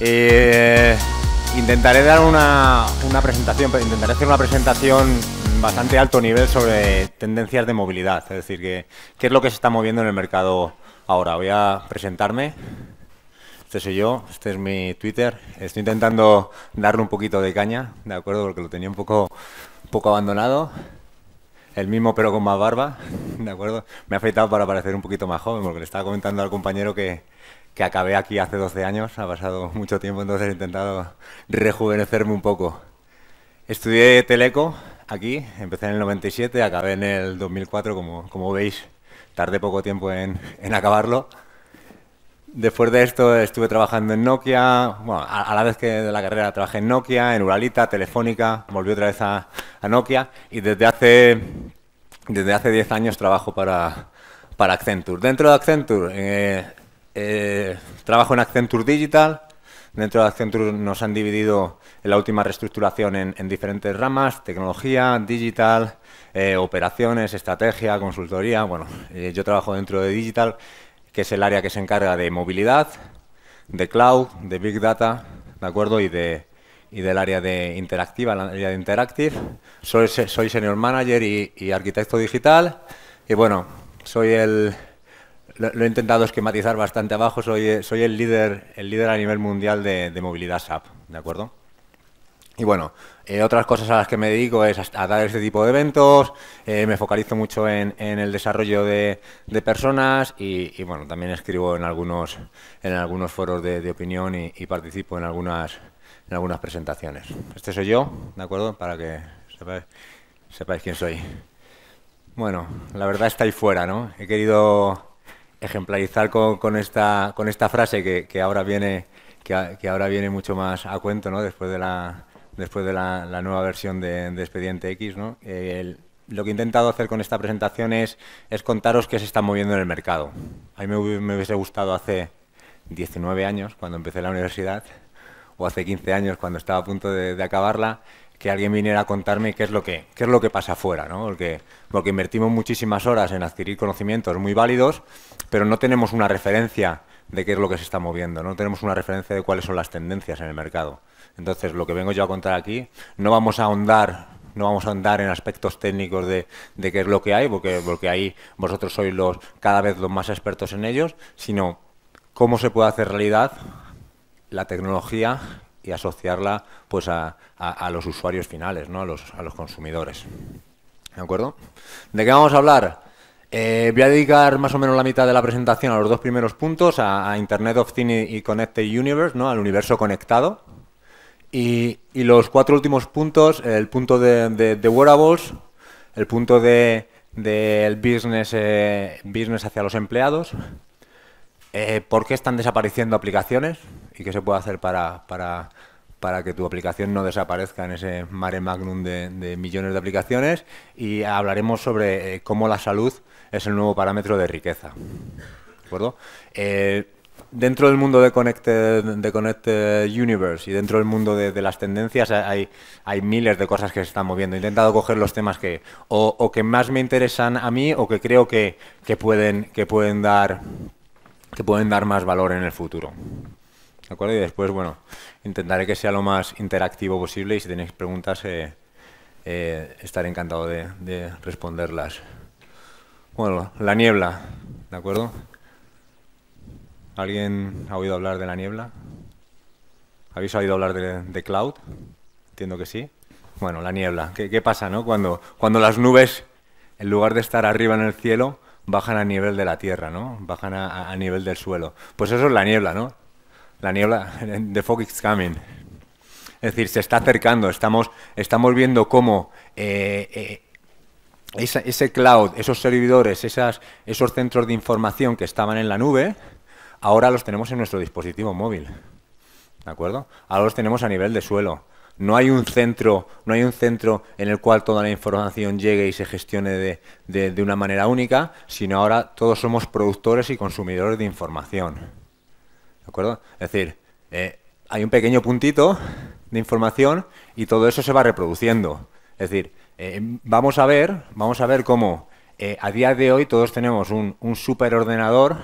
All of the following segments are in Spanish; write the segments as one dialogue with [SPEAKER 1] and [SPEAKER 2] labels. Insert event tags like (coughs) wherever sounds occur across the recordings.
[SPEAKER 1] Eh, intentaré dar una, una presentación, intentaré hacer una presentación bastante alto nivel sobre tendencias de movilidad, es decir, que qué es lo que se está moviendo en el mercado ahora. Voy a presentarme. Este soy yo, este es mi Twitter. Estoy intentando darle un poquito de caña, ¿de acuerdo? Porque lo tenía un poco, poco abandonado. El mismo pero con más barba, ¿de acuerdo? Me ha afeitado para parecer un poquito más joven, porque le estaba comentando al compañero que, que acabé aquí hace 12 años, ha pasado (laughs) mucho tiempo, entonces he intentado rejuvenecerme un poco. Estudié Teleco aquí, empecé en el 97, acabé en el 2004, como, como veis, tardé poco tiempo en, en, acabarlo. Después de esto estuve trabajando en Nokia, bueno, a, la vez que de la carrera trabajé en Nokia, en Uralita, Telefónica, volví otra vez a, Nokia y desde hace, desde hace 10 años trabajo para, para Accenture. Dentro de Accenture, eh, eh, trabajo en Accenture Digital. Dentro de Accenture nos han dividido en la última reestructuración en, diferentes ramas, tecnología, digital, eh, operaciones, estrategia, consultoría. Bueno, eh, yo trabajo dentro de digital, que es el área que se encarga de movilidad, de cloud, de big data, ¿de acuerdo? Y, de, del área de interactiva, la área de interactive. Soy, soy senior manager y arquitecto digital. Y bueno, soy el, lo, he intentado esquematizar bastante abajo. Soy, eh, soy el, líder, el líder a nivel mundial de, movilidad SAP, ¿de acuerdo? Y bueno, eh, otras cosas a las que me dedico es a, dar este tipo de eventos, eh, me focalizo mucho en, el desarrollo de, personas y, bueno, también escribo en algunos, en algunos foros de, opinión y, participo en algunas, en algunas presentaciones. Este soy yo, ¿de acuerdo? Para que sepáis, sepáis quién soy. Bueno, la verdad está ahí fuera, ¿no? He querido ejemplarizar con, esta, frase que, ahora viene, mucho más a cuento, después de la, nueva versión de, Expediente X. lo que he intentado hacer con esta presentación es, contaros qué se está moviendo en el mercado. A mí me, hubiese gustado hace 19 años, cuando empecé la universidad, o hace 15 años, cuando estaba a punto de acabarla, que alguien viniera a contarme qué es lo que, qué es lo que pasa afuera, ¿no? porque, invertimos muchísimas horas en adquirir conocimientos muy válidos, pero no tenemos una referencia de qué es lo que se está moviendo, no tenemos una referencia de cuáles son las tendencias en el mercado. Entonces, lo que vengo yo a contar aquí, no vamos a ahondar no vamos a en aspectos técnicos de, qué es lo que hay, porque, porque ahí vosotros sois los cada vez los más expertos en ellos, sino cómo se puede hacer realidad la tecnología y asociarla pues a, los usuarios finales, a, los, consumidores. ¿De acuerdo? ¿De qué vamos a hablar? Eh, voy a dedicar más o menos la mitad de la presentación a los dos primeros puntos, a, Internet of Things y Connected Universe, ¿no? al universo conectado. Y, los cuatro últimos puntos, el punto de, wearables, el punto del business, eh, business hacia los empleados, eh, ¿Por qué están desapareciendo aplicaciones? ¿Y qué se puede hacer para, que tu aplicación no desaparezca en ese mare magnum de, millones de aplicaciones? Y hablaremos sobre eh, cómo la salud es el nuevo parámetro de riqueza. ¿De acuerdo? Eh, dentro del mundo de Connected, Universe y dentro del mundo de, las tendencias hay, hay miles de cosas que se están moviendo. He intentado coger los temas que que más me interesan a mí o que creo que, pueden, que pueden dar que pueden dar más valor en el futuro. ¿De acuerdo? Y después, bueno, intentaré que sea lo más interactivo posible y si tenéis preguntas, eh, eh, estaré encantado de, responderlas. Bueno, la niebla, ¿de acuerdo? ¿Alguien ha oído hablar de la niebla? ¿Habéis oído hablar de, cloud? Entiendo que sí. Bueno, la niebla. ¿Qué, pasa, no? Cuando, cuando las nubes, en lugar de estar arriba en el cielo, bajan a nivel de la tierra, ¿no? Bajan a, nivel del suelo. Pues eso es la niebla, ¿no? La niebla, the (laughs) fog is coming. Es decir, se está acercando, estamos, estamos viendo cómo eh, eh, ese cloud, esos servidores, esas, esos centros de información que estaban en la nube, ahora los tenemos en nuestro dispositivo móvil. ¿De acuerdo? Ahora los tenemos a nivel de suelo. No hay un centro, no hay un centro en el cual toda la información llegue y se gestione de, una manera única, sino ahora todos somos productores y consumidores de información. ¿De acuerdo? Es decir, eh, hay un pequeño puntito de información y todo eso se va reproduciendo. Es decir, eh, vamos a ver, vamos a ver cómo eh, a día de hoy todos tenemos un, un superordenador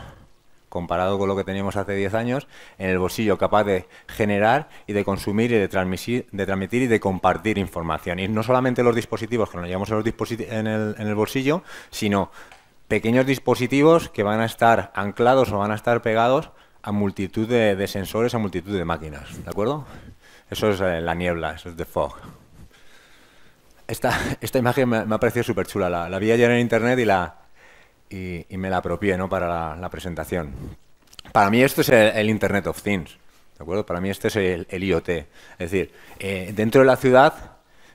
[SPEAKER 1] comparado con lo que teníamos hace 10 años, en el bolsillo capaz de generar y de consumir y de transmitir, de transmitir y de compartir información. Y no solamente los dispositivos que nos llevamos en, el, bolsillo, sino pequeños dispositivos que van a estar anclados o van a estar pegados a multitud de, sensores, a multitud de máquinas. ¿De acuerdo? Eso es eh, la niebla, eso es The Fog. Esta, esta imagen me, ha parecido súper chula. La, la vi ayer en internet y la, y, me la apropié ¿no? para la, presentación. Para mí esto es el, Internet of Things, ¿de acuerdo? Para mí este es el, el IoT. Es decir, eh, dentro de la ciudad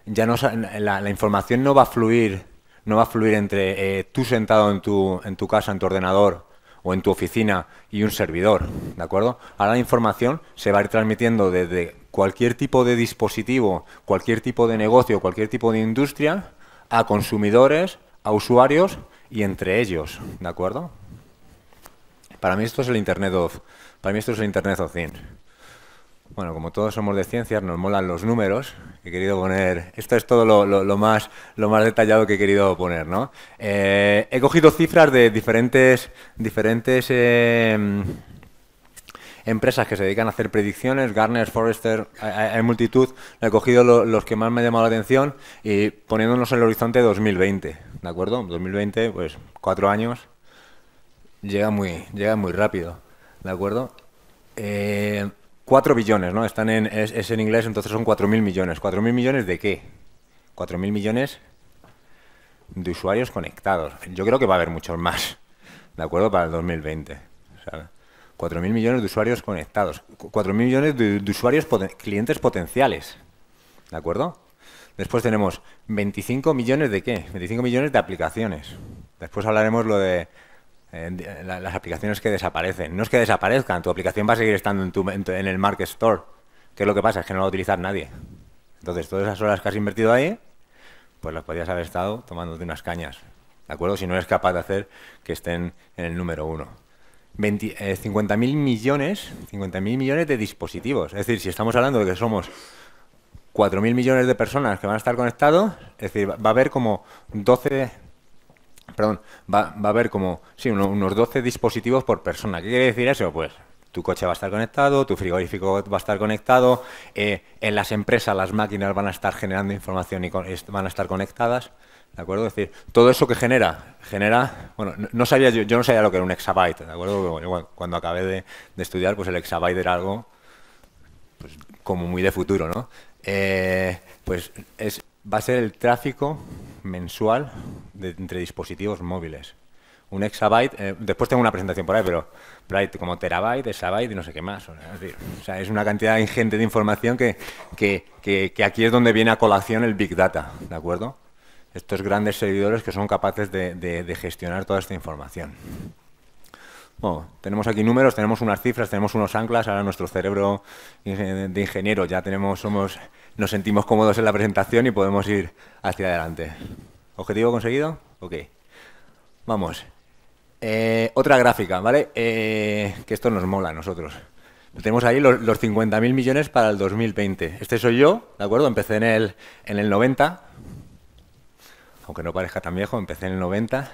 [SPEAKER 1] ya no, la, información no va a fluir, no va a fluir entre eh, tú sentado en tu, en tu casa, en tu ordenador, o en tu oficina y un servidor, ¿de acuerdo? Ahora la información se va a ir transmitiendo desde cualquier tipo de dispositivo, cualquier tipo de negocio, cualquier tipo de industria, a consumidores, a usuarios y entre ellos, ¿de acuerdo? Para mí esto es el Internet of, para mí esto es el Internet of Things. Bueno, como todos somos de ciencias, nos molan los números. He querido poner, esto es todo lo, más, lo más detallado que he querido poner, ¿no? Eh, he cogido cifras de diferentes, diferentes eh, empresas que se dedican a hacer predicciones, ...Garner, Forrester, hay, multitud, he cogido los que más me han llamado la atención y poniéndonos en el horizonte 2020, ¿de acuerdo? 2020, pues cuatro años, llega muy, llega muy rápido, ¿de acuerdo? Eh, billones, ¿no? Están en, es, en inglés, entonces son cuatro mil millones. ...¿cuatro mil millones de qué? ...cuatro mil millones de usuarios conectados. Yo creo que va a haber muchos más, ¿de acuerdo? Para el 2020. ¿sabes? 4.000 millones de usuarios conectados, 4.000 millones de, usuarios clientes potenciales. ¿De acuerdo? Después tenemos 25 millones de qué? 25 millones de aplicaciones. Después hablaremos lo de, eh, las aplicaciones que desaparecen. No es que desaparezcan, tu aplicación va a seguir estando en, tu, en, el Market Store. ¿Qué es lo que pasa? Es que no la va a utilizar nadie. Entonces, todas esas horas que has invertido ahí, pues las podrías haber estado tomándote unas cañas. ¿De acuerdo? Si no eres capaz de hacer que estén en el número uno. 50.000 eh, millones, 50 millones de dispositivos. Es decir, si estamos hablando de que somos 4.000 millones de personas que van a estar conectados, es decir, va a haber como 12, va, a haber como, sí, unos 12 dispositivos por persona. ¿Qué quiere decir eso? Pues tu coche va a estar conectado, tu frigorífico va a estar conectado, eh, en las empresas las máquinas van a estar generando información y van a estar conectadas. ¿De acuerdo? decir, todo eso que genera, genera, bueno, no sabía yo, no sabía lo que era un exabyte, ¿de acuerdo? cuando acabé de, estudiar, pues el exabyte era algo pues, como muy de futuro, ¿no? Eh, pues es, va a ser el tráfico mensual entre dispositivos móviles. Un exabyte, eh, después tengo una presentación por ahí, pero, por como terabyte, exabyte y no sé qué más. Es es una cantidad ingente de información que, que aquí es donde viene a colación el Big Data, ¿de acuerdo? estos grandes servidores que son capaces de, gestionar toda esta información. Bueno, tenemos aquí números, tenemos unas cifras, tenemos unos anclas, ahora nuestro cerebro de ingeniero ya tenemos, somos, nos sentimos cómodos en la presentación y podemos ir hacia adelante. ¿Objetivo conseguido? Ok. Vamos. Eh, otra gráfica, ¿vale? Eh, que esto nos mola a nosotros. Tenemos ahí los, los 50.000 millones para el 2020. Este soy yo, ¿de acuerdo? Empecé en el, en el 90, aunque no parezca tan viejo, empecé en el 90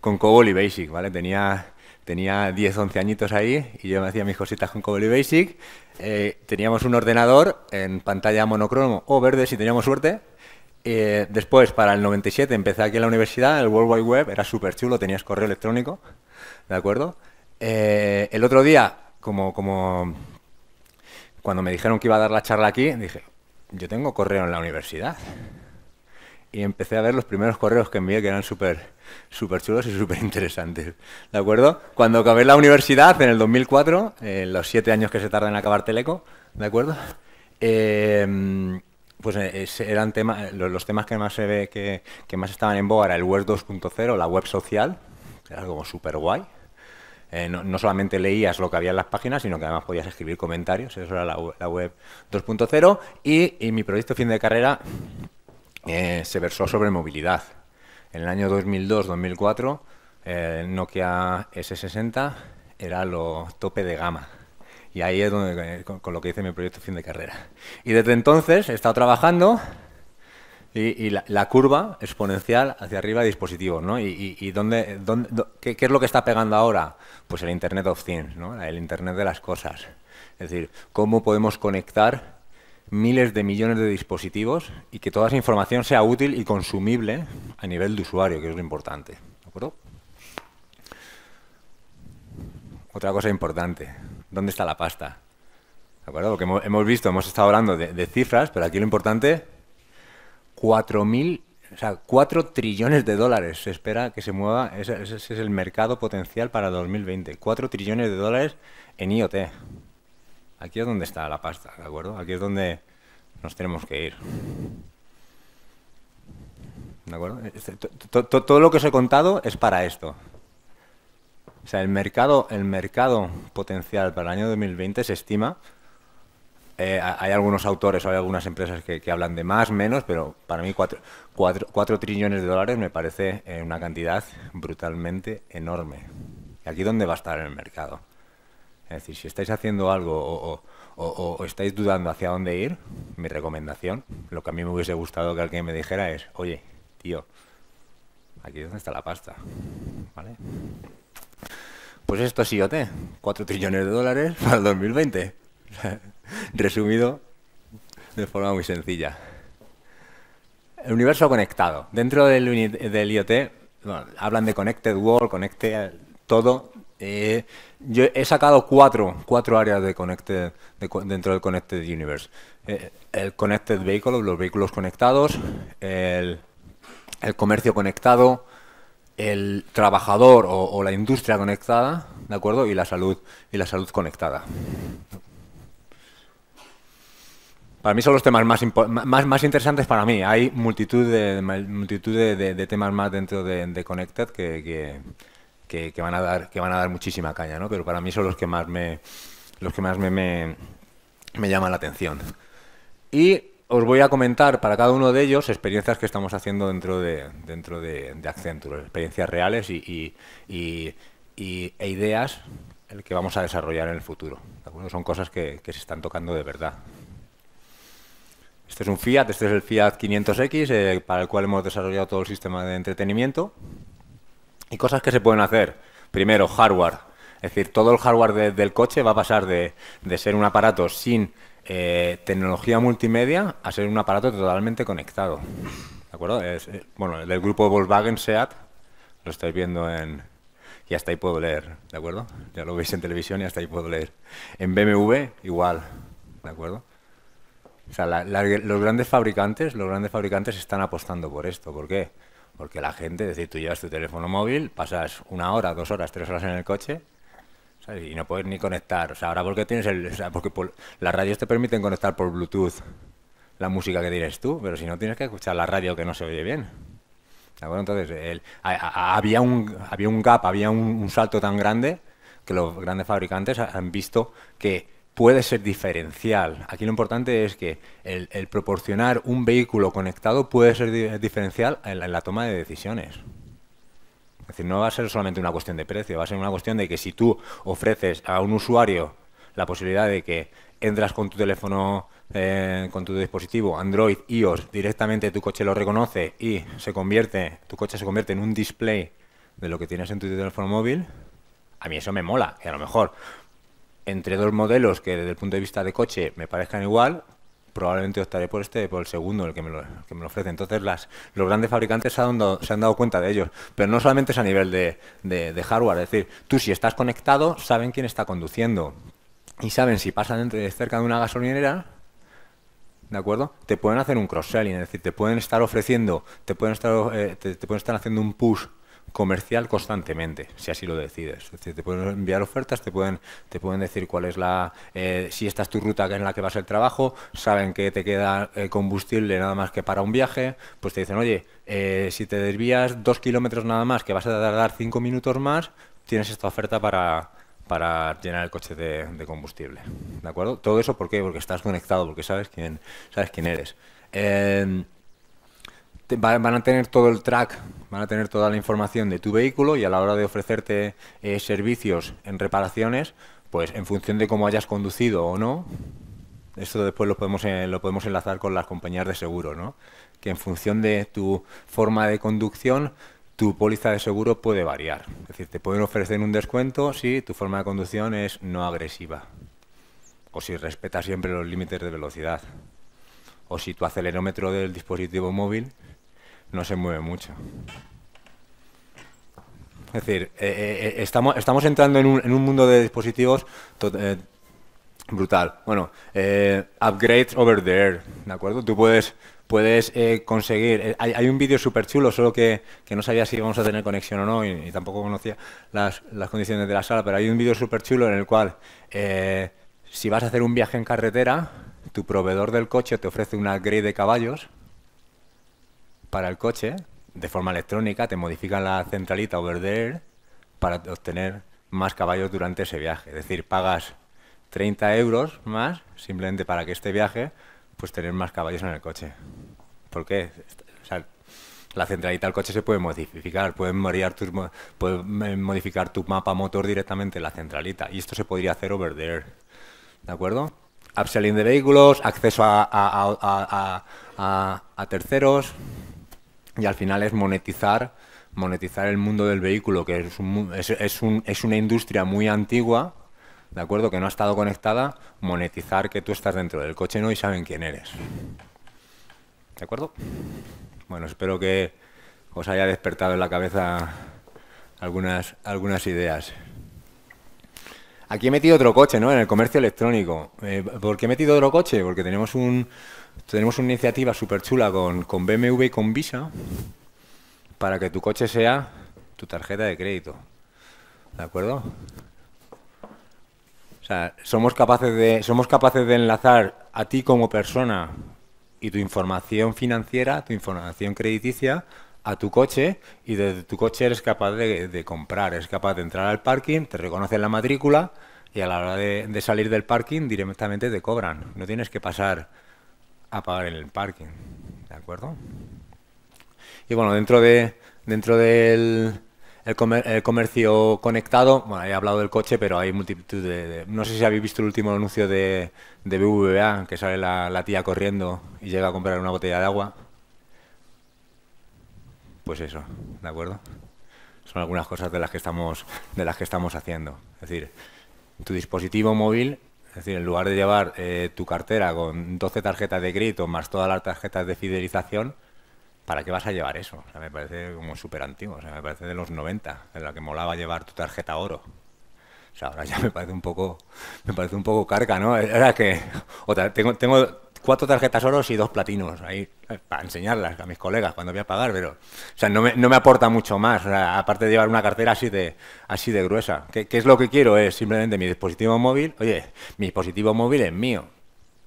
[SPEAKER 1] con Cobol y Basic, ¿vale? Tenía, tenía 10, 11 añitos ahí y yo me hacía mis cositas con Cobol y Basic. Eh, teníamos un ordenador en pantalla monocromo o verde si teníamos suerte. Eh, después, para el 97, empecé aquí en la universidad, el World Wide Web, era súper chulo, tenías correo electrónico, ¿de acuerdo? Eh, el otro día, como, como cuando me dijeron que iba a dar la charla aquí, dije, yo tengo correo en la universidad y empecé a ver los primeros correos que envié que eran súper super chulos y súper interesantes. ¿De acuerdo? Cuando acabé la universidad en el 2004, los siete años que se tardan en acabar Teleco, ¿de acuerdo? Em, pues eh, eran temas, los temas que más se ve que, más estaban en boga era el Web 2.0, la web social, que era algo súper guay. Eh, no, solamente leías lo que había en las páginas, sino que además podías escribir comentarios, eso era la, web 2.0. Y, y mi proyecto fin de carrera eh, se versó sobre movilidad. En el año 2002-2004, eh, el Nokia S60 era lo tope de gama. Y ahí es donde, eh, con, lo que hice mi proyecto fin de carrera. Y desde entonces he estado trabajando y, la, curva exponencial hacia arriba de dispositivos, ¿Y, qué, es lo que está pegando ahora? Pues el Internet of Things, El Internet de las cosas. Es decir, cómo podemos conectar miles de millones de dispositivos y que toda esa información sea útil y consumible a nivel de usuario, que es lo importante. ¿De acuerdo? Otra cosa importante, ¿dónde está la pasta? ¿De acuerdo? Porque hemos, visto, hemos estado hablando de, cifras, pero aquí lo importante, 4, o sea, 4 trillones de dólares se espera que se mueva, ese, ese es el mercado potencial para 2020, 4 trillones de dólares en IoT. Aquí es donde está la pasta, ¿de acuerdo? Aquí es donde nos tenemos que ir. ¿De acuerdo? Este, todo lo que os he contado es para esto. O sea, el mercado, el mercado potencial para el año 2020 se estima. Eh, hay algunos autores o hay algunas empresas que, hablan de más, menos, pero para mí 4 trillones de dólares me parece eh, una cantidad brutalmente enorme. ¿Y aquí dónde va a estar el mercado? Es decir, si estáis haciendo algo o, estáis dudando hacia dónde ir, mi recomendación, lo que a mí me hubiese gustado que alguien me dijera es, oye, tío, aquí es donde está la pasta. Pues esto es IoT, 4 trillones de dólares (laughs) para el 2020. (laughs) Resumido de forma muy sencilla. El universo conectado. Dentro del, IoT, hablan de Connected World, Connected todo. Eh, yo he sacado cuatro, cuatro áreas de connected, dentro del Connected Universe. Eh, el Connected Vehicle, los vehículos conectados, el, comercio conectado, el trabajador o, la industria conectada, ¿de acuerdo? Y la salud, y la salud conectada. Para mí son los temas más, más, interesantes para mí. Hay multitud de, multitud de, temas más dentro de, Connected que que, van a dar, que van a dar muchísima caña, ¿no? Pero para mí son los que más me, los que más me, me, llaman la atención. Y os voy a comentar para cada uno de ellos experiencias que estamos haciendo dentro de, dentro de, Accenture, experiencias reales y, y, e ideas que vamos a desarrollar en el futuro. Son cosas que, se están tocando de verdad. Este es un Fiat, este es el Fiat 500X, eh, para el cual hemos desarrollado todo el sistema de entretenimiento. Y cosas que se pueden hacer. Primero, hardware. Es decir, todo el hardware del coche va a pasar de, ser un aparato sin eh, tecnología multimedia a ser un aparato totalmente conectado. ¿De acuerdo? Es, eh, bueno, del grupo Volkswagen SEAT lo estáis viendo en... Y hasta ahí puedo leer, ¿de acuerdo? Ya lo veis en televisión y hasta ahí puedo leer. En BMW igual, ¿de acuerdo? O sea, los grandes fabricantes, los grandes fabricantes están apostando por esto. ¿Por qué? Porque la gente, es decir, tú llevas tu teléfono móvil, pasas una hora, dos horas, tres horas en el coche y no puedes ni conectar. O sea, ahora porque tienes el. porque las radios te permiten conectar por Bluetooth la música que tienes tú, pero si no tienes que escuchar la radio que no se oye bien. Entonces, había, un, había un gap, había un salto tan grande que los grandes fabricantes han visto que puede ser diferencial. Aquí lo importante es que el, proporcionar un vehículo conectado puede ser diferencial en la, toma de decisiones. Es decir, no va a ser solamente una cuestión de precio, va a ser una cuestión de que si tú ofreces a un usuario la posibilidad de que entras con tu teléfono, eh, con tu dispositivo Android, iOS, directamente tu coche lo reconoce y se convierte, tu coche se convierte en un display de lo que tienes en tu teléfono móvil, a mí eso me mola. que a lo mejor entre dos modelos que desde el punto de vista de coche me parezcan igual, probablemente optaré por este, por el segundo, el que me lo, que me ofrece. Entonces, las, los grandes fabricantes se han, dado, se han dado cuenta de ellos, pero no solamente es a nivel de, hardware, es decir, tú si estás conectado, saben quién está conduciendo y saben si pasan entre, cerca de una gasolinera. ¿De acuerdo? Te pueden hacer un cross-selling, es decir, te pueden estar ofreciendo, te pueden estar, eh, te pueden estar haciendo un push comercial constantemente, si así lo decides. Es decir, te pueden enviar ofertas, te pueden, te pueden decir cuál es la, eh, si esta es tu ruta en la que vas el trabajo, saben que te queda eh, combustible nada más que para un viaje, pues te dicen, oye, eh, si te desvías dos kilómetros nada más, que vas a tardar cinco minutos más, tienes esta oferta para, llenar el coche de, combustible. ¿De acuerdo? Todo eso, ¿por qué? Porque estás conectado, porque sabes quién, sabes quién eres. Em, van a tener todo el track, van a tener toda la información de tu vehículo y a la hora de ofrecerte eh, servicios en reparaciones, pues en función de cómo hayas conducido o no, esto después lo podemos, eh, lo podemos enlazar con las compañías de seguro, ¿no? Que en función de tu forma de conducción, tu póliza de seguro puede variar. Es decir, te pueden ofrecer un descuento si tu forma de conducción es no agresiva, o si respetas siempre los límites de velocidad, o si tu acelerómetro del dispositivo móvil no se mueve mucho. Es decir, eh, eh, eh, estamos, estamos entrando en un, en un mundo de dispositivos brutal. Bueno, upgrades over there, ¿de acuerdo? Tú puedes, puedes conseguir... Hay, un vídeo súper chulo, solo que, que, no sabía si íbamos a tener conexión o no y, tampoco conocía las, condiciones de la sala, pero hay un vídeo súper chulo en el cual si vas a hacer un viaje en carretera, tu proveedor del coche te ofrece una upgrade de caballos, para el coche de forma electrónica, te modifican la centralita over there para obtener más caballos durante ese viaje. Es decir, pagas 30 euros más simplemente para que este viaje, pues tener más caballos en el coche. ¿Por qué? O sea, la centralita del coche se puede modificar, Pueden modificar, tu, modificar tu mapa motor directamente en la centralita. Y esto se podría hacer over there. ¿De acuerdo? Upselling de vehículos, acceso a terceros, y al final es monetizar monetizar el mundo del vehículo, que es, es, es una industria muy antigua, ¿de acuerdo? Que no ha estado conectada, monetizar que tú estás dentro del coche no y saben quién eres. ¿De acuerdo? Bueno, espero que os haya despertado en la cabeza algunas, algunas ideas. Aquí he metido otro coche, ¿no? En el comercio electrónico. Eh, ¿Por qué he metido otro coche? Porque tenemos un tenemos una iniciativa súper chula con, con BMW y con Visa para que tu coche sea tu tarjeta de crédito. ¿De acuerdo? O sea, somos capaces de, somos capaces de enlazar a ti como persona y tu información financiera, tu información crediticia, a tu coche y desde tu coche eres capaz de, comprar, eres capaz de entrar al parking, te reconocen la matrícula y a la hora de, salir del parking directamente te cobran. No tienes que pasar a pagar en el parking. ¿De acuerdo? Y bueno, dentro de dentro del el, comercio conectado, bueno, he hablado del coche, pero hay multitud de, No sé si habéis visto el último anuncio de, de BBVA, que sale la tía corriendo y llega a comprar una botella de agua pues eso, ¿de acuerdo? Son algunas cosas de las que estamos, de las que estamos haciendo. Es decir, tu dispositivo móvil, es decir, en lugar de llevar eh, tu cartera con 12 tarjetas de crédito más todas las tarjetas de fidelización, ¿para qué vas a llevar eso? O sea, me parece como súper antiguo, o sea, me parece de los 90, en la que molaba llevar tu tarjeta oro. O sea, ahora ya me parece un poco, me parece un poco carga, ¿no? Era que, tengo, tengo cuatro tarjetas oros y dos platinos, ahí eh, para enseñarlas a mis colegas cuando voy a pagar, pero o sea, no, me, aporta mucho más, aparte de llevar una cartera así de, así de gruesa. ¿Qué, es lo que quiero? Es simplemente mi dispositivo móvil, oye, mi dispositivo móvil es mío.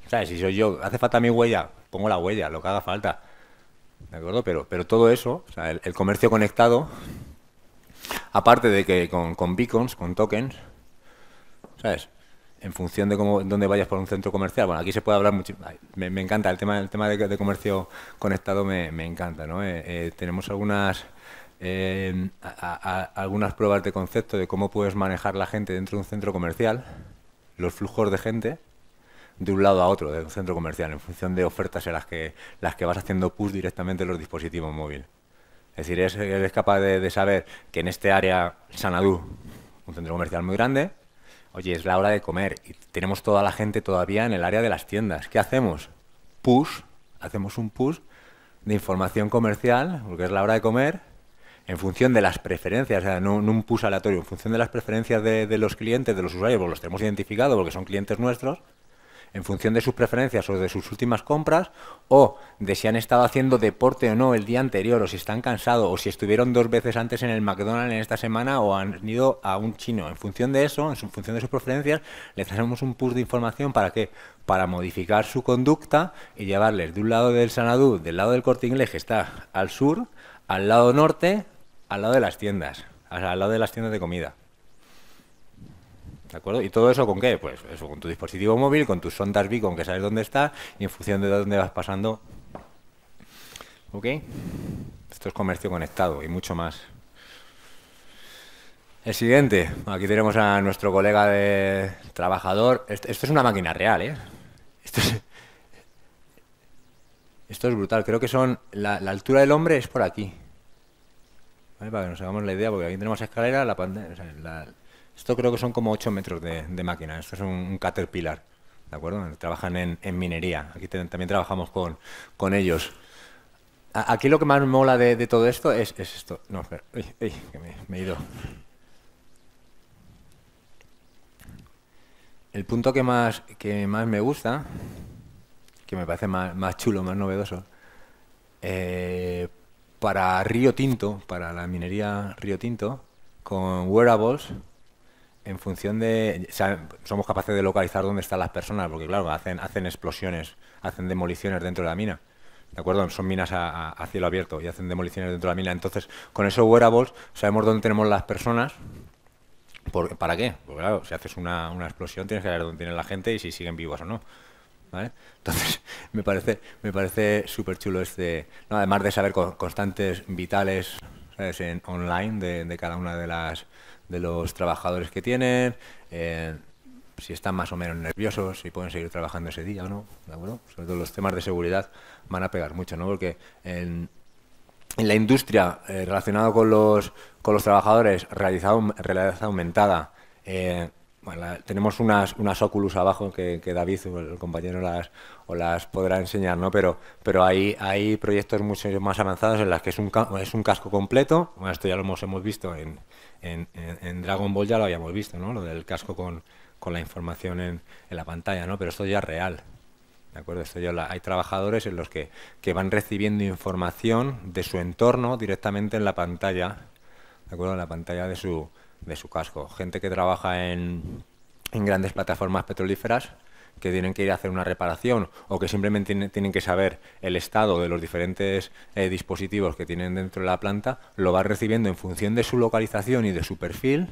[SPEAKER 1] ¿Sabes? Si soy yo, hace falta mi huella, pongo la huella, lo que haga falta. ¿De acuerdo? Pero, pero todo eso, el, comercio conectado, aparte de que con, con beacons, con tokens, ¿sabes? en función de cómo, dónde vayas por un centro comercial, bueno, aquí se puede hablar mucho, me, encanta, el tema, el tema de, comercio conectado me, encanta, ¿no? Eh, eh, tenemos algunas, eh, algunas pruebas de concepto de cómo puedes manejar la gente dentro de un centro comercial, los flujos de gente, de un lado a otro de un centro comercial, en función de ofertas en las que, las que vas haciendo push directamente en los dispositivos móviles. Es decir, eres, capaz de, de saber que en este área, Sanadú, un centro comercial muy grande, oye, es la hora de comer y tenemos toda la gente todavía en el área de las tiendas. ¿Qué hacemos? Push, hacemos un push de información comercial, porque es la hora de comer, en función de las preferencias, no, un push aleatorio, en función de las preferencias de, de los clientes, de los usuarios, porque los tenemos identificados porque son clientes nuestros, en función de sus preferencias o de sus últimas compras, o de si han estado haciendo deporte o no el día anterior, o si están cansados, o si estuvieron dos veces antes en el McDonald's en esta semana, o han ido a un chino. En función de eso, en función de sus preferencias, les hacemos un push de información para que para modificar su conducta y llevarles de un lado del Sanadú, del lado del Corte Inglés, que está al sur, al lado norte, al lado de las tiendas, al lado de las tiendas de comida. ¿De acuerdo? ¿Y todo eso con qué? Pues eso, con tu dispositivo móvil, con tus sondas con que sabes dónde está y en función de dónde vas pasando. ¿Ok? Esto es comercio conectado y mucho más. El siguiente, aquí tenemos a nuestro colega de trabajador. Esto, es una máquina real, ¿eh? Esto es, esto es brutal. Creo que son. La, altura del hombre es por aquí. ¿Vale? Para que nos hagamos la idea, porque aquí tenemos escalera, la, la, esto creo que son como 8 metros de, máquina. Esto es un, caterpillar. ¿De acuerdo? Trabajan en, minería. Aquí también trabajamos con, ellos. aquí lo que más mola de, todo esto es, esto. No, espera. me, he ido. El punto que más, que más me gusta, que me parece más, chulo, más novedoso, eh, para Río Tinto, para la minería Río Tinto, con wearables, en función de. somos capaces de localizar dónde están las personas, porque, claro, hacen, hacen explosiones, hacen demoliciones dentro de la mina. ¿De acuerdo? Son minas a, cielo abierto y hacen demoliciones dentro de la mina. Entonces, con esos wearables sabemos dónde tenemos las personas. ¿Para qué? Porque claro, si haces una, explosión tienes que ver dónde tiene la gente y si siguen vivas o no. Entonces, (laughs) me parece me parece súper chulo este... Además de saber constantes vitales En, online de cada una de las de los trabajadores que tienen, eh, si están más o menos nerviosos, si pueden seguir trabajando ese día o no, Sobre todo los temas de seguridad van a pegar mucho, ¿no? Porque en, la industria eh, relacionada con los, con los trabajadores, realizado, realidad aumentada, eh, tenemos unas, unas Oculus abajo que, que David, el compañero, las, o las podrá enseñar, ¿no? Pero, pero hay, hay proyectos mucho más avanzados en las que es un, es un casco completo, bueno, esto ya lo hemos, hemos visto en, en, Dragon Ball ya lo habíamos visto, Lo del casco con, la información en, la pantalla, Pero esto ya es real. ¿De acuerdo? Esto ya hay trabajadores en los que, van recibiendo información de su entorno directamente en la pantalla, ¿de acuerdo? En la pantalla de su, de su casco. Gente que trabaja en, en grandes plataformas petrolíferas que tienen que ir a hacer una reparación o que simplemente tienen que saber el estado de los diferentes eh, dispositivos que tienen dentro de la planta, lo va recibiendo en función de su localización y de su perfil,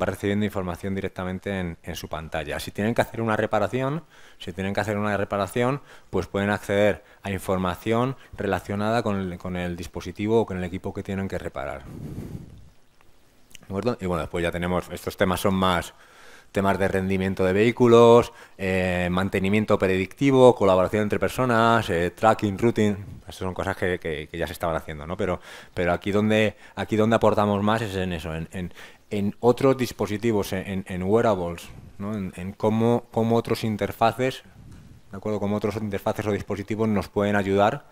[SPEAKER 1] va recibiendo información directamente en, su pantalla. Si tienen que hacer una reparación, si tienen que hacer una reparación, pues pueden acceder a información relacionada con el, dispositivo o con el equipo que tienen que reparar. Y bueno, después ya tenemos, estos temas son más, temas de rendimiento de vehículos, eh, mantenimiento predictivo, colaboración entre personas, eh, tracking, routing, Estas son cosas que, que, ya se estaban haciendo, ¿no? Pero, pero aquí donde aquí donde aportamos más es en eso, en, en, otros dispositivos, en, wearables, ¿no? en, cómo, cómo otros interfaces, ¿de acuerdo? Cómo otros interfaces o dispositivos nos pueden ayudar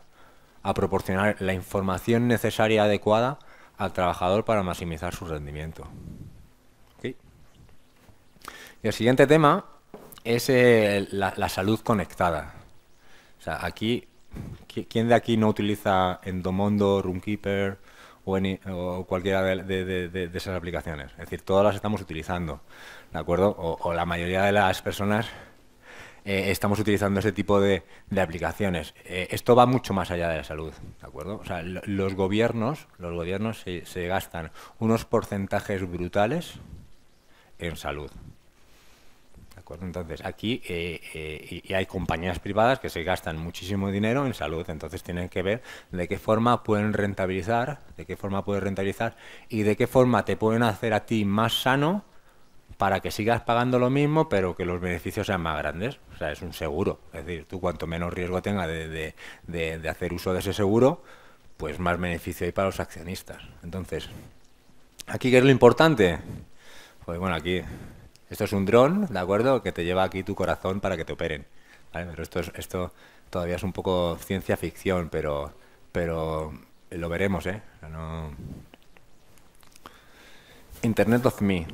[SPEAKER 1] a proporcionar la información necesaria adecuada al trabajador para maximizar su rendimiento. Y el siguiente tema es eh, la, salud conectada. O sea, aquí, ¿quién de aquí no utiliza Endomondo, Roomkeeper o, cualquiera de, esas aplicaciones? Es decir, todas las estamos utilizando, ¿de acuerdo? O, la mayoría de las personas eh, estamos utilizando ese tipo de, aplicaciones. Eh, esto va mucho más allá de la salud, ¿de acuerdo? O sea, los gobiernos, los gobiernos se gastan unos porcentajes brutales en salud. Entonces, aquí eh, eh, y hay compañías privadas que se gastan muchísimo dinero en salud, entonces tienen que ver de qué forma pueden rentabilizar, de qué forma rentabilizar y de qué forma te pueden hacer a ti más sano para que sigas pagando lo mismo, pero que los beneficios sean más grandes. O sea, es un seguro. Es decir, tú cuanto menos riesgo tengas de, de hacer uso de ese seguro, pues más beneficio hay para los accionistas. Entonces, ¿aquí qué es lo importante? Pues bueno, aquí esto es un dron, ¿de acuerdo? Que te lleva aquí tu corazón para que te operen. Pero esto, esto todavía es un poco ciencia ficción, pero, pero lo veremos, ¿eh? no... Internet of Me.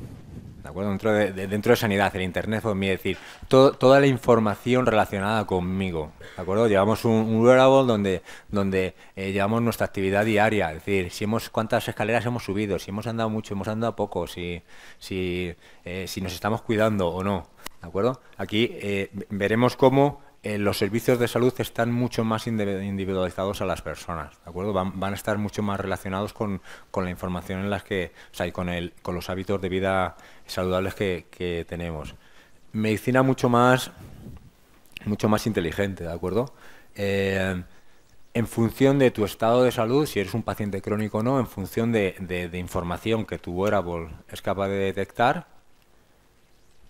[SPEAKER 1] ¿De acuerdo? Dentro de, dentro de sanidad, el Internet of Me, es decir, toda la información relacionada conmigo. ¿De acuerdo? Llevamos un, wearable donde, donde eh, llevamos nuestra actividad diaria. Es decir, si hemos, cuántas escaleras hemos subido, si hemos andado mucho, hemos andado poco, si, eh, nos estamos cuidando o no. ¿De acuerdo? Aquí eh, veremos cómo eh, los servicios de salud están mucho más individualizados a las personas, ¿de acuerdo? Van, a estar mucho más relacionados con, la información en las que, o sea, y con, con los hábitos de vida saludables que, tenemos. Medicina mucho más, mucho más inteligente, ¿de acuerdo? Eh, en función de tu estado de salud, si eres un paciente crónico o no, en función de, de información que tu wearable es capaz de detectar,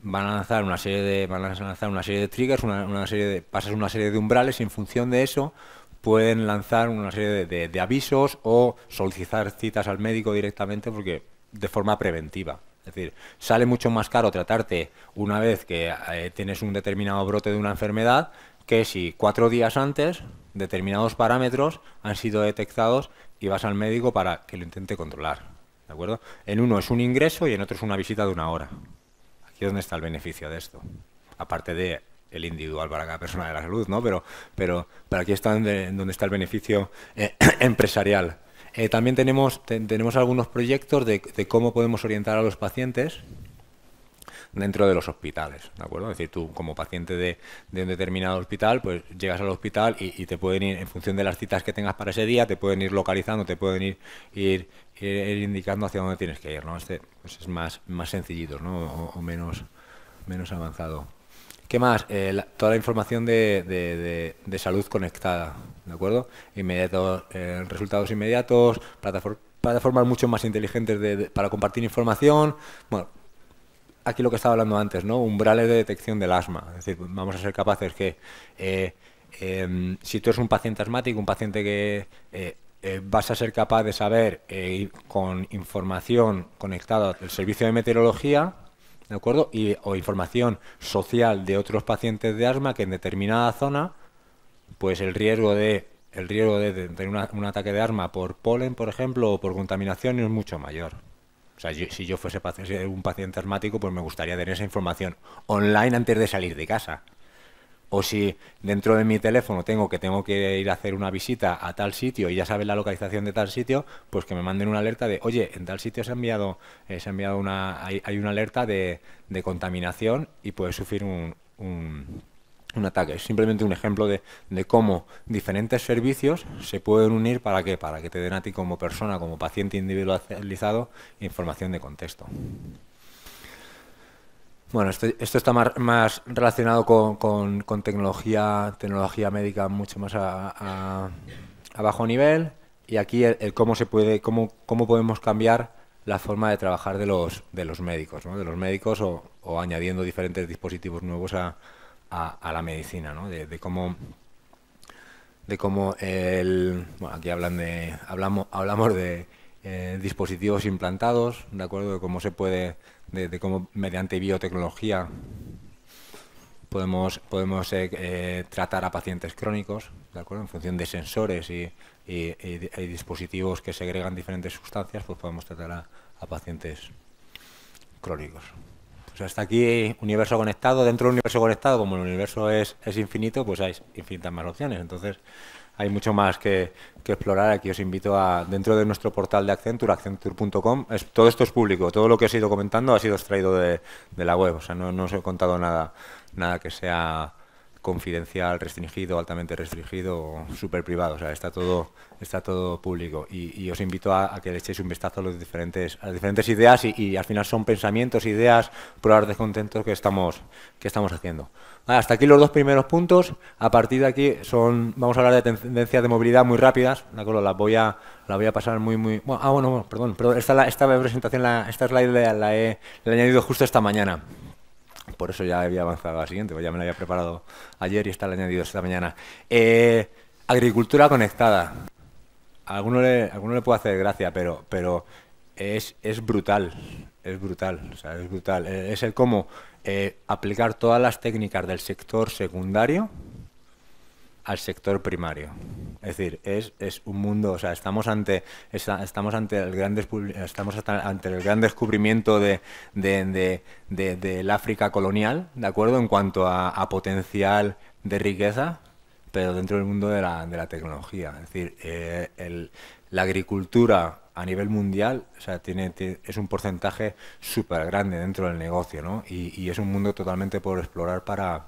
[SPEAKER 1] van a lanzar una serie de van a lanzar una serie de triggers una, serie de pasas una serie de umbrales y en función de eso pueden lanzar una serie de, avisos o solicitar citas al médico directamente porque de forma preventiva es decir sale mucho más caro tratarte una vez que eh, tienes un determinado brote de una enfermedad que si cuatro días antes determinados parámetros han sido detectados y vas al médico para que lo intente controlar de acuerdo en uno es un ingreso y en otro es una visita de una hora es dónde está el beneficio de esto? Aparte de el individual para cada persona de la salud, ¿no? Pero, pero, aquí está donde, está el beneficio eh, (clears throat) empresarial. Eh, también tenemos, tenemos algunos proyectos de, cómo podemos orientar a los pacientes dentro de los hospitales, ¿de acuerdo? Es decir, tú como paciente de, un determinado hospital, pues llegas al hospital y, te pueden ir, en función de las citas que tengas para ese día, te pueden ir localizando, te pueden ir, ir, indicando hacia dónde tienes que ir, ¿no? Este pues es más, más sencillito, ¿no? O, menos, menos avanzado. ¿Qué más? Eh, toda la información de, de, salud conectada, ¿de acuerdo? Inmediatos, eh, resultados inmediatos, plataformas mucho más inteligentes para compartir información. Bueno, aquí lo que estaba hablando antes, ¿no? Umbrales de detección del asma. Es decir, vamos a ser capaces que eh, em, si tú eres un paciente asmático, un paciente que eh, eh, vas a ser capaz de saber con información conectada al servicio de meteorología, ¿de acuerdo? Y, o información social de otros pacientes de asma que en determinada zona, pues el riesgo de el riesgo de tener un ataque de asma por polen, por ejemplo, o por contaminación es mucho mayor. O sea, si yo fuese un paciente asmático, pues me gustaría tener esa información online antes de salir de casa. O si dentro de mi teléfono tengo que tengo que ir a hacer una visita a tal sitio y ya sabes la localización de tal sitio, pues que me manden una alerta de, oye, en tal sitio se ha enviado, eh, enviado una, hay, una alerta de, contaminación y puede sufrir un un ataque. Es simplemente un ejemplo de, cómo diferentes servicios se pueden unir para que para que te den a ti como persona, como paciente individualizado, información de contexto. Bueno, esto, esto está más, relacionado con, tecnología, tecnología médica mucho más a, a, bajo nivel y aquí el, cómo se puede, cómo, cómo podemos cambiar la forma de trabajar de los, de los médicos, ¿no? de los médicos o añadiendo diferentes dispositivos nuevos a, a, la medicina, ¿no? de, cómo el bueno aquí hablan de hablamos hablamos de eh, dispositivos implantados de acuerdo de cómo se puede de, cómo mediante biotecnología podemos eh, eh, tratar a pacientes crónicos de acuerdo en función de sensores y, dispositivos que segregan diferentes sustancias pues podemos tratar a pacientes crónicos hasta aquí universo conectado, dentro del universo conectado, como el universo es, es infinito, pues hay infinitas más opciones. Entonces, hay mucho más que, explorar. Aquí os invito a, dentro de nuestro portal de Accenture, accenture.com, todo esto es público, todo lo que os he ido comentando ha sido extraído de, de la web, o sea, no, no, os he contado nada, nada que sea confidencial, restringido, altamente restringido, súper privado. O sea, está todo, está todo público. Y, os invito a, que le echéis un vistazo a, los diferentes, a las diferentes ideas y, al final son pensamientos, ideas, pruebas de contento que estamos, que estamos haciendo. hasta aquí los dos primeros puntos. A partir de aquí son, vamos a hablar de tendencias de movilidad muy rápidas. la voy a, la voy a pasar muy, muy... Bueno, ah, bueno, perdón, perdón esta, esta presentación, la, esta slide la, la he añadido justo esta mañana. Por eso ya había avanzado a la siguiente, pues ya me la había preparado ayer y está el añadido esta mañana. Eh, agricultura conectada. A alguno le, puede hacer gracia, pero, pero es, brutal. Es brutal. es brutal. Eh, es el cómo eh, aplicar todas las técnicas del sector secundario al sector primario. Es decir, es, un mundo, o sea, estamos ante, estamos ante, el, gran estamos ante el gran descubrimiento de, del África colonial, ¿de acuerdo? En cuanto a, potencial de riqueza, pero dentro del mundo de la, la tecnología. Es decir, eh, la agricultura a nivel mundial sea, tiene, es un porcentaje súper grande dentro del negocio, ¿no? Y, es un mundo totalmente por explorar para,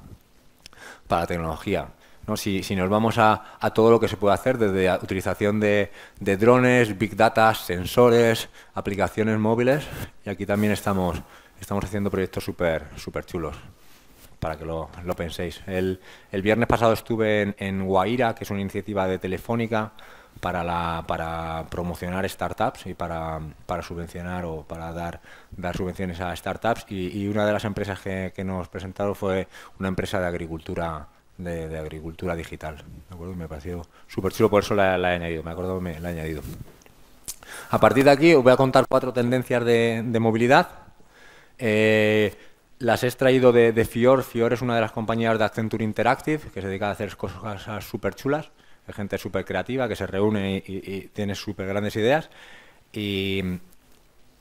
[SPEAKER 1] para la tecnología. Si, nos vamos a, todo lo que se puede hacer, desde la utilización de, drones, big data, sensores, aplicaciones móviles, y aquí también estamos, estamos haciendo proyectos súper super chulos para que lo, penséis. El, el, viernes pasado estuve en, en, Guaira, que es una iniciativa de Telefónica para, la, para promocionar startups y para, para subvencionar o para dar, dar subvenciones a startups. Y, una de las empresas que, que nos presentaron fue una empresa de agricultura de, agricultura digital. me acuerdo? Me pareció súper chulo, por eso la, he añadido, me acuerdo, me la he añadido. A partir de aquí os voy a contar cuatro tendencias de, de movilidad. Eh, las he extraído de, de, Fior. Fior es una de las compañías de Accenture Interactive que se dedica a hacer cosas súper chulas. Hay gente súper creativa que se reúne y, tiene súper grandes ideas. Y,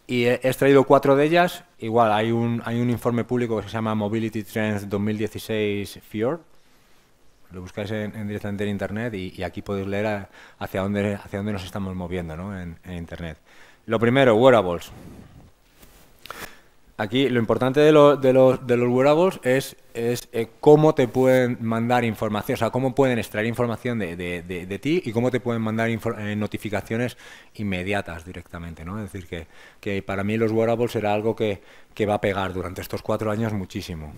[SPEAKER 1] he extraído cuatro de ellas. Igual, hay un, hay un informe público que se llama Mobility Trends 2016 Fior lo buscáis en, directamente en Internet y, aquí podéis leer hacia, dónde, hacia dónde nos estamos moviendo en, Internet. Lo primero, wearables. Aquí lo importante de, los, wearables es, es eh, cómo te pueden mandar información, o sea, cómo pueden extraer información de, ti y cómo te pueden mandar eh, notificaciones inmediatas directamente, ¿no? Es decir, que, para mí los wearables será algo que, que va a pegar durante estos cuatro años muchísimo,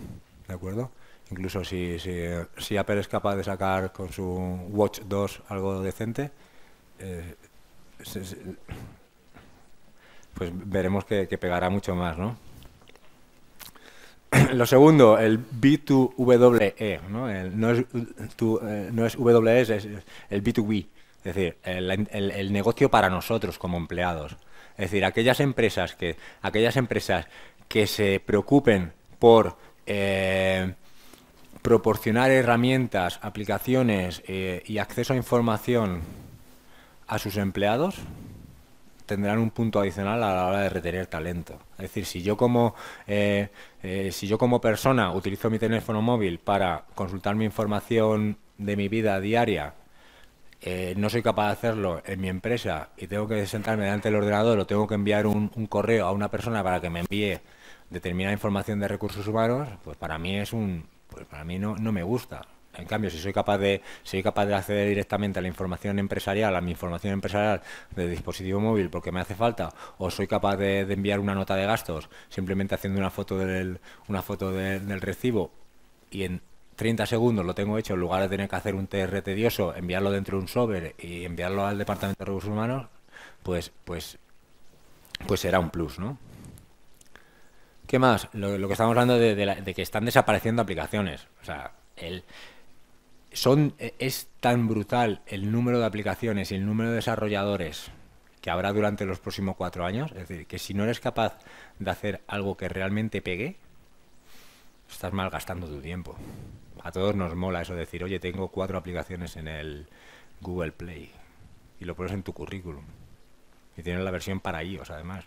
[SPEAKER 1] ¿de acuerdo? Incluso si, si, Apple es capaz de sacar con su Watch 2 algo decente, eh, pues veremos que, pegará mucho más, ¿no? (clears throat) Lo segundo, el B2WE, ¿no? es, tu, eh, es WS, e, es el B2B, es decir, el, negocio para nosotros como empleados. Es decir, aquellas empresas que, aquellas empresas que se preocupen por eh, proporcionar herramientas, aplicaciones eh, y acceso a información a sus empleados, tendrán un punto adicional a la hora de retener talento. Es decir, si yo como, eh, eh, si yo como persona utilizo mi teléfono móvil para consultar mi información de mi vida diaria, no soy capaz de hacerlo en mi empresa y tengo que sentarme delante del ordenador o tengo que enviar un correo a una persona para que me envíe determinada información de recursos humanos, pues para mí es un, pues para mí no, me gusta. En cambio, si soy capaz de soy capaz de acceder directamente a la información empresarial, a mi información empresarial de dispositivo móvil porque me hace falta, o soy capaz de, enviar una nota de gastos simplemente haciendo una foto del, una foto del recibo y en 30 segundos lo tengo hecho en lugar de tener que hacer un TR tedioso, enviarlo dentro de un software y enviarlo al Departamento de Recursos Humanos, pues pues pues será un plus, ¿no? ¿Qué más? Lo, que estamos hablando de, que están desapareciendo aplicaciones. O sea, el, son, e, es tan brutal el número de aplicaciones y el número de desarrolladores que habrá durante los próximos cuatro años. Es decir, que si no eres capaz de hacer algo que realmente pegue, estás malgastando tu tiempo. A todos nos mola eso decir, oye, tengo cuatro aplicaciones en el Google Play. Y lo pones en tu currículum. Y tienes la versión para iOS, además.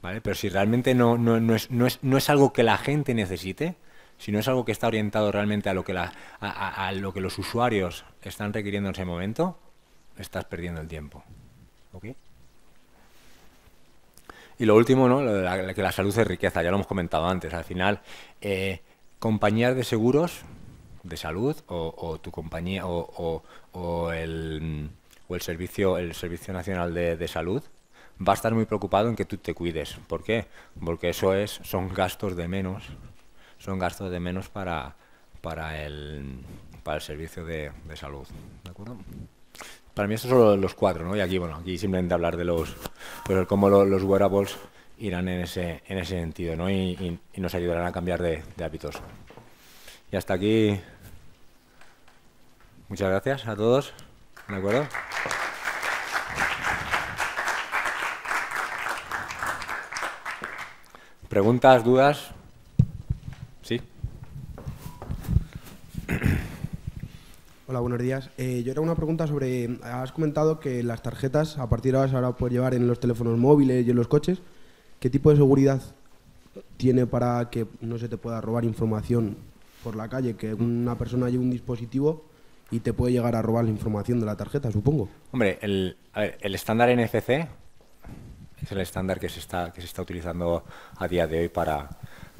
[SPEAKER 1] Pero si realmente no, es, algo que la gente necesite, si no es algo que está orientado realmente a lo que, lo que los usuarios están requiriendo en ese momento, estás perdiendo el tiempo. Y lo último, ¿no? la, que la salud es riqueza, ya lo hemos comentado antes. Al final, eh, compañías de seguros de salud o, tu compañía o, el, servicio, el Servicio Nacional de Salud va a estar muy preocupado en que tú te cuides. ¿Por qué? Porque eso es, son gastos de menos, son gastos de menos para, para, el, para el servicio de, salud. Para mí estos son los cuatro, ¿no? Y aquí, bueno, aquí simplemente hablar de los, pues cómo los, wearables irán en ese, en ese sentido, ¿no? Y, nos ayudarán a cambiar de, de hábitos. Y hasta aquí. Muchas gracias a todos. ¿De acuerdo? ¿Preguntas, dudas? Sí.
[SPEAKER 2] Hola, buenos días. Eh, yo era una pregunta sobre, has comentado que las tarjetas a partir de ahora se llevar en los teléfonos móviles y en los coches. ¿Qué tipo de seguridad tiene para que no se te pueda robar información por la calle? Que una persona lleve un dispositivo y te puede llegar a robar la información de la tarjeta, supongo.
[SPEAKER 1] Hombre, el, el estándar NFC es el estándar que se está, que se está utilizando a día de hoy para,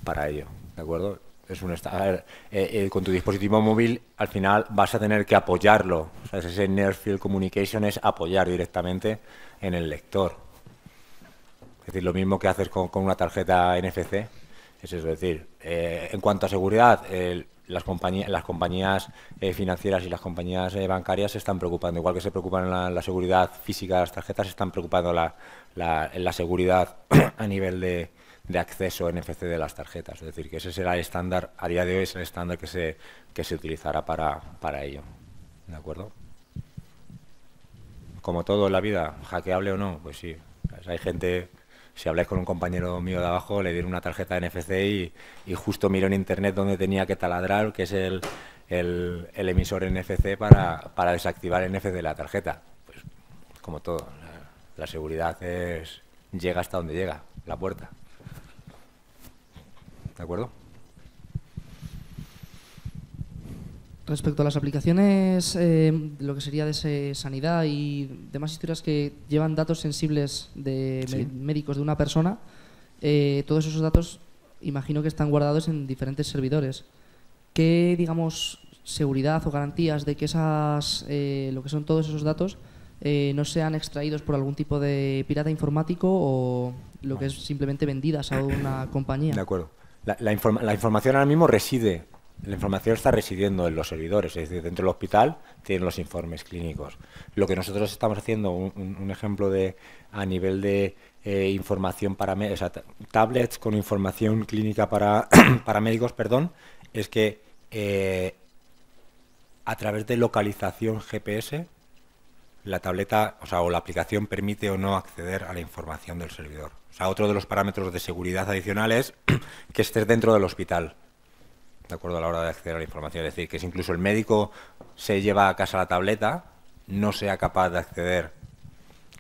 [SPEAKER 1] para ello. ¿De acuerdo? Es un a eh, eh, con tu dispositivo móvil al final vas a tener que apoyarlo. O sea, ese Near Field Communication es apoyar directamente en el lector. Es decir, lo mismo que haces con, una tarjeta NFC. Es, decir, eh, en cuanto a seguridad, el las, compañías, las eh, compañías financieras y las compañías eh, bancarias se están preocupando, igual que se preocupan la, la seguridad física de las tarjetas, se están preocupando la, la, seguridad (clears throat) a nivel de, acceso NFC de las tarjetas. Es decir, que ese será el estándar, a día de hoy es el estándar que se, que se utilizará para, para ello. ¿De acuerdo? Como todo en la vida, hackeable o no, pues sí. Hay gente si habláis con un compañero mío de abajo, le dieron una tarjeta NFC y, justo miró en internet dónde tenía que taladrar, que es el, emisor NFC para, desactivar el NFC de la tarjeta. Pues como todo, la, la seguridad es, llega hasta donde llega, la puerta. ¿De acuerdo?
[SPEAKER 2] Respecto a las aplicaciones, eh, lo que sería de sanidad y demás historias que llevan datos sensibles de médicos de una persona, eh, todos esos datos imagino que están guardados en diferentes servidores. ¿Qué, digamos, seguridad o garantías de que esas, eh, lo que son todos esos datos no sean extraídos por algún tipo de pirata informático o lo que es simplemente vendidas a una
[SPEAKER 1] compañía? De acuerdo. la, la información ahora mismo reside la información está residiendo en los servidores, es decir, dentro del hospital tienen los informes clínicos. Lo que nosotros estamos haciendo, un, ejemplo de a nivel de eh, información para tablets con información clínica para, (coughs) para médicos, perdón, es que eh, a través de localización GPS la tableta, o o la aplicación permite o no acceder a la información del servidor. O sea, otro de los parámetros de seguridad adicionales es (coughs) que estés dentro del hospital. ¿de acuerdo? A la hora de acceder a la información. Es decir, que si incluso el médico se lleva a casa la tableta, no sea capaz de acceder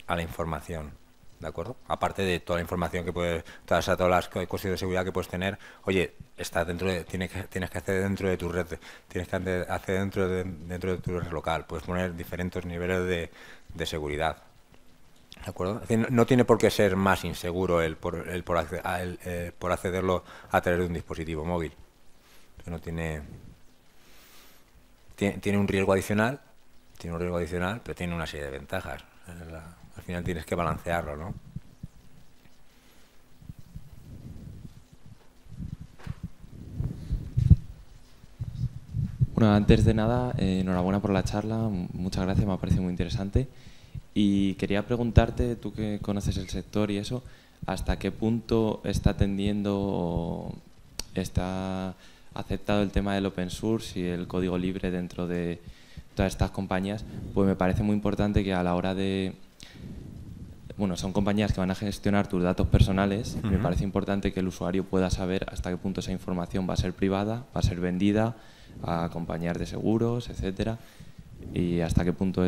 [SPEAKER 1] a la información. ¿De acuerdo? Aparte de toda la información que puedes, todas, todas las cuestiones de seguridad que puedes tener, oye, estás dentro de, tienes que, tienes que hacer dentro de tu red, tienes que hacer dentro dentro de tu red local, puedes poner diferentes niveles de, seguridad. ¿De acuerdo? no tiene por qué ser más inseguro el por, eh, por accederlo a través de un dispositivo móvil tiene, tiene, un riesgo adicional, tiene un riesgo adicional, pero tiene una serie de ventajas. Eh, al final tienes que balancearlo, ¿no? Bueno, antes de nada, eh, enhorabuena por la charla, muchas gracias, me ha parecido muy interesante. Y
[SPEAKER 2] quería preguntarte, tú que conoces el sector y eso, ¿hasta qué punto está
[SPEAKER 1] tendiendo, esta aceptado el tema del open source y el código libre dentro de todas estas compañías, pues me parece muy importante que a la hora de... Bueno, son compañías que van a gestionar tus datos personales. Me parece importante que el
[SPEAKER 2] usuario pueda saber hasta qué punto esa información va a ser privada, va a ser vendida a compañías de
[SPEAKER 1] seguros, etcétera, y hasta qué punto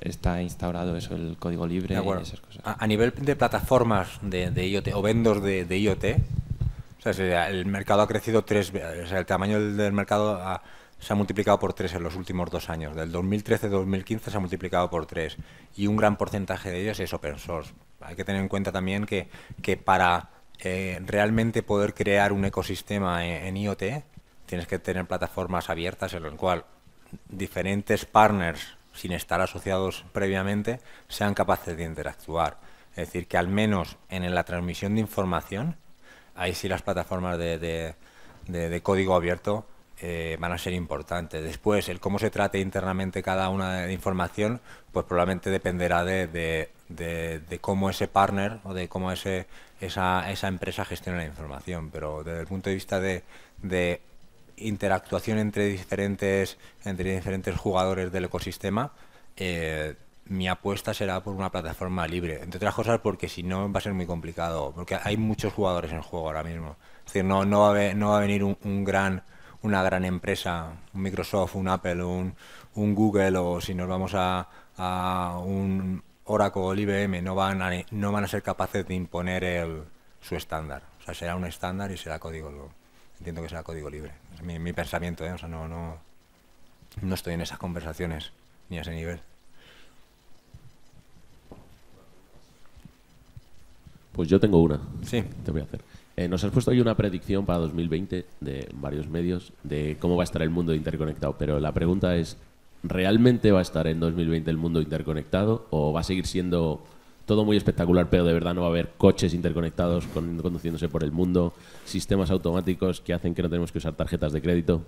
[SPEAKER 1] está instaurado eso, el código libre y esas cosas. A, nivel de plataformas de, IoT o vendors de IoT, el mercado ha crecido tres o el tamaño del, mercado se ha multiplicado por tres en los últimos dos años. Del 2013-2015 se ha multiplicado por tres y un gran porcentaje de ellos es open source. Hay que tener en cuenta también que, que para eh, realmente poder crear un ecosistema e, en, en, IoT tienes que tener plataformas abiertas en las cuales diferentes partners, sin estar asociados previamente, sean capaces de interactuar. Es decir, que al menos en la transmisión de información, ahí sí las plataformas de, código abierto eh, van a ser importantes. Después, el cómo se trate internamente cada una de información, pues probablemente dependerá de, cómo ese partner o de cómo ese, esa, esa, empresa gestiona la información. Pero desde el punto de vista de, interactuación entre diferentes, entre diferentes jugadores del ecosistema, eh, mi apuesta será por una plataforma libre. Entre otras cosas porque si no va a ser muy complicado, porque hay muchos jugadores en juego ahora mismo. Es decir, no, no, va, a, venir un, gran, una gran empresa, un Microsoft, un Apple, un, un Google o si nos vamos a, un Oracle o IBM, no van, a, no van a ser capaces de imponer el, su estándar. O sea, será un estándar y será código. Entiendo que será código libre. mi, pensamiento, ¿eh? O sea, no, no, no estoy en esas conversaciones ni a ese nivel.
[SPEAKER 2] Pues yo tengo una. Sí. Te voy a hacer. Eh, nos has puesto hoy una predicción para 2020 de varios medios de cómo va a estar el mundo interconectado, pero la pregunta es, ¿realmente va a estar en 2020 el mundo interconectado o va a seguir siendo todo muy espectacular, pero de verdad no va a haber coches interconectados conduciéndose por el mundo, sistemas automáticos que hacen que no tenemos que usar tarjetas de crédito?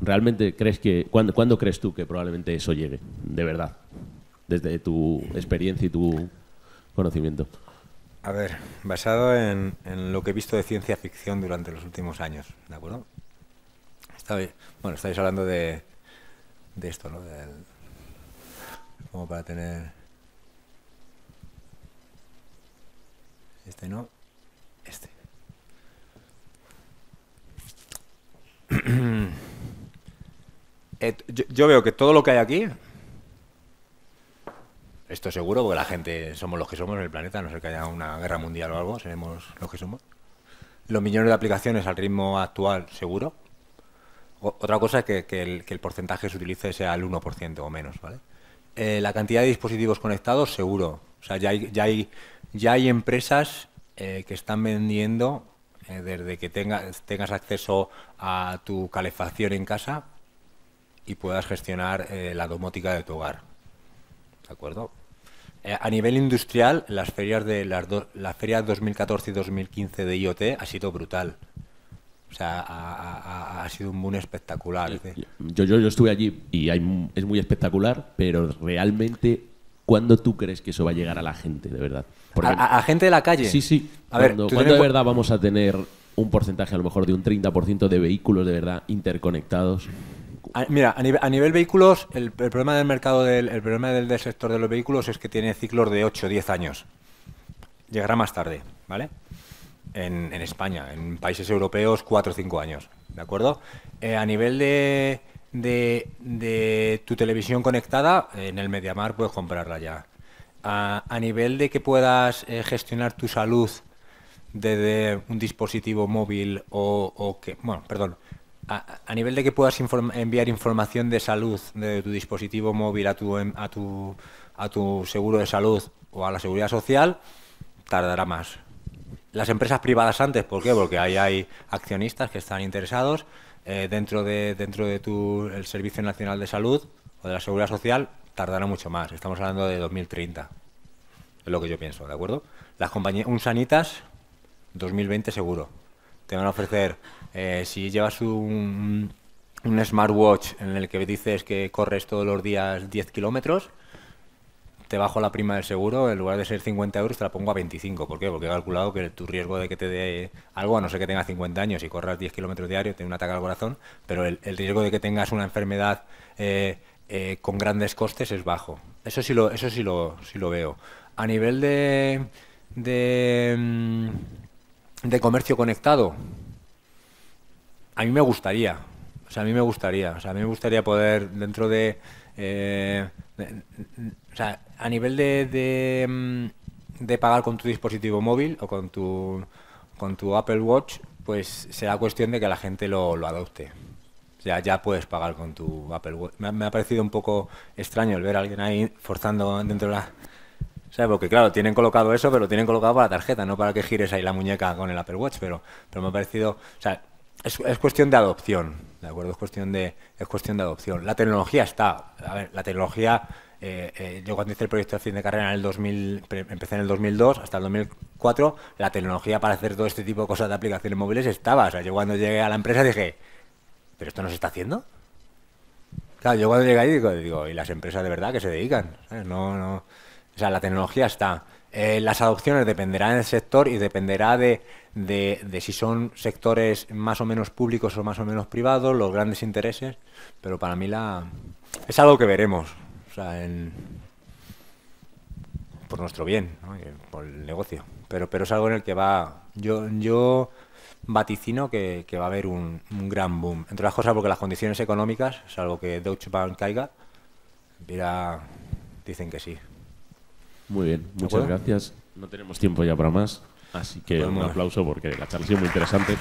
[SPEAKER 2] ¿Realmente crees que cuándo crees tú que probablemente eso llegue? De verdad. Desde tu experiencia y tu conocimiento.
[SPEAKER 1] A ver, basado en, lo que he visto de ciencia ficción durante los últimos años, ¿de acuerdo? bueno, estáis hablando de, de esto, ¿no? como para tener... Este no, este. (clears throat) Eh, yo veo que todo lo que hay aquí esto seguro, porque la gente somos los que somos en el planeta, no ser que haya una guerra mundial o algo, seremos los que somos. Los millones de aplicaciones al ritmo actual, seguro. otra cosa es que, el, porcentaje se utilice sea el 1% o menos, ¿vale? Eh, la cantidad de dispositivos conectados, seguro. O sea, ya hay, ya hay, empresas eh, que están vendiendo eh, desde que tengas, tengas acceso a tu calefacción en casa y puedas gestionar la domótica de tu hogar. ¿De acuerdo? Eh, a nivel industrial, las ferias de las feria 2014 y 2015 de IoT ha sido brutal. O sea, ha, sido un mundo espectacular.
[SPEAKER 2] Yo, yo, yo estuve allí y hay, es muy espectacular, pero realmente, ¿cuándo tú crees que eso va a llegar a la gente, de verdad? a, gente de la calle? Sí, sí. A ¿cuándo de verdad vamos a tener un porcentaje, a lo mejor de un 30% de vehículos de verdad interconectados?
[SPEAKER 1] mira, a nivel, vehículos, el, problema del mercado, del, el problema del, sector de los vehículos es que tiene ciclos de 8 o 10 años. Llegará más tarde, ¿vale? En, España, en países europeos, 4 o 5 años, ¿de acuerdo? Eh, a nivel de, de, tu televisión conectada, en el Mediamar puedes comprarla ya. A, nivel de que puedas eh, gestionar tu salud desde un dispositivo móvil o, o que, bueno, perdón, a, nivel de que puedas enviar información de salud de tu dispositivo móvil a tu, em, a, tu, a tu seguro de salud o a la seguridad social, tardará más. Las empresas privadas antes, ¿por qué? Porque ahí hay accionistas que están interesados eh, dentro de, dentro de tu, el Servicio Nacional de Salud o de la Seguridad Social, tardará mucho más. Estamos hablando de 2030. Es lo que yo pienso, ¿de acuerdo? Las compañías, un Sanitas, 2020 seguro. Te van a ofrecer eh, si llevas un, un smartwatch en el que dices que corres todos los días 10 kilómetros, te bajo la prima del seguro, en lugar de ser 50 euros te la pongo a 25. ¿Por qué? Porque he calculado que tu riesgo de que te dé algo, a no ser que tengas 50 años y corras 10 kilómetros diarios, tiene un ataque al corazón, pero el, riesgo de que tengas una enfermedad eh, eh, con grandes costes es bajo. Eso sí lo, eso sí lo, sí lo veo. A nivel de, de, mm, de comercio conectado, a mí me gustaría, o sea, a mí me gustaría, o sea, a mí me gustaría poder dentro de, eh, o sea, a nivel de, mm, de, pagar con tu dispositivo móvil o con tu, con tu Apple Watch, pues será cuestión de que la gente lo, adopte. O sea, ya puedes pagar con tu Apple Watch. Me ha, parecido un poco extraño el ver a alguien ahí forzando dentro de la... O sea, porque claro, tienen colocado eso, pero lo tienen colocado para la tarjeta, no para que gires ahí la muñeca con el Apple Watch, pero, pero me ha parecido... O sea, es, cuestión de adopción, ¿de acuerdo? Es cuestión de, es cuestión de adopción. La tecnología está, a ver, la tecnología, eh, eh, yo cuando hice el proyecto de fin de carrera en el 2000, empecé en el 2002 hasta el 2004, la tecnología para hacer todo este tipo de cosas de aplicaciones móviles estaba. O sea, yo cuando llegué a la empresa dije, ¿pero esto no se está haciendo? Claro, yo cuando llegué ahí digo, digo ¿y las empresas de verdad que se dedican? No, no. O sea, la tecnología está. Eh, las adopciones dependerán del sector y dependerá de, si son sectores más o menos públicos o más o menos privados, los grandes intereses, pero para mí la es algo que veremos, por nuestro bien, por el negocio, pero, pero es algo en el que va, yo, yo vaticino que, va a haber un, gran boom, entre las cosas porque las condiciones económicas, salvo que Deutsche Bank caiga, dicen que sí.
[SPEAKER 2] Muy bien, muchas gracias. No tenemos tiempo ya para más, así que un aplauso porque la charla ha sido muy interesante.